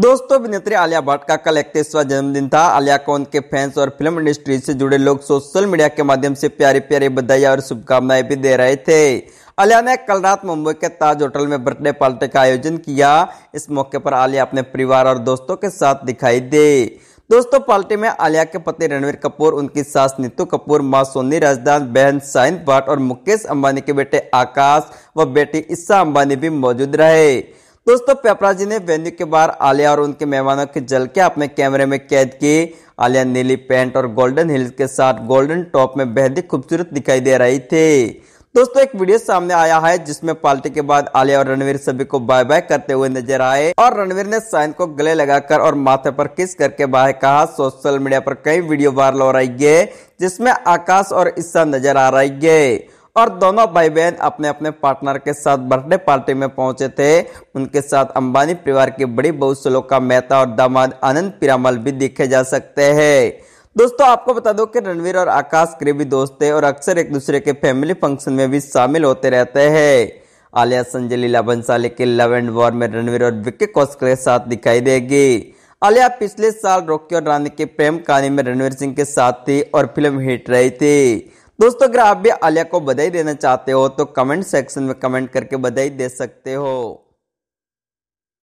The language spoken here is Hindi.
दोस्तों अभिनेत्री आलिया भट्ट का कल इकतीसवा जन्मदिन था आलिया को उनके फैंस और फिल्म इंडस्ट्री से जुड़े लोग सोशल मीडिया के माध्यम से प्यारे प्यारे बधाई और शुभकामनाएं भी दे रहे थे आलिया ने कल रात मुंबई के ताज होटल में बर्थडे पार्टी का आयोजन किया इस मौके पर आलिया अपने परिवार और दोस्तों के साथ दिखाई दे दोस्तों पार्टी में आलिया के पति रणवीर कपूर उनकी सास नीतू कपूर मां सोनी राजदान बहन साइन भट्ट और मुकेश अंबानी के बेटे आकाश व बेटी ईसा अंबानी भी मौजूद रहे दोस्तों जी ने वेन्यू के बाहर आलिया और उनके मेहमानों के जल के अपने कैमरे में कैद किए आलिया नीली पैंट और गोल्डन हिल्स के साथ गोल्डन टॉप में बेहद खूबसूरत दिखाई दे रही थी दोस्तों एक वीडियो सामने आया है जिसमें पार्टी के बाद आलिया और रणवीर सभी को बाय बाय करते हुए नजर आए और रणवीर ने साइन को गले लगाकर और माथे पर किस करके बाय कहा सोशल मीडिया पर कई वीडियो वायरल हो रही है जिसमें आकाश और ईशा नजर आ रही है और दोनों भाई बहन अपने अपने पार्टनर के साथ बर्थडे पार्टी में पहुंचे थे उनके साथ अंबानी परिवार की बड़ी बहु सलोका मेहता और दामाद आनंद पिरामल भी देखे जा सकते हैं दोस्तों आपको बता दो कि रणवीर और आकाश करीबी दोस्त है और अक्सर एक दूसरे के फैमिली फंक्शन में भी शामिल होते रहते हैं आलिया संजय लीला बंसाली के लव एंड वॉर में रणवीर और विक्की कौशल के साथ दिखाई देगी आलिया पिछले साल रोकी और रानी के प्रेम कहानी में रणवीर सिंह के साथ थी और फिल्म हिट रही थी दोस्तों अगर आप भी आलिया को बधाई देना चाहते हो तो कमेंट सेक्शन में कमेंट करके बधाई दे सकते हो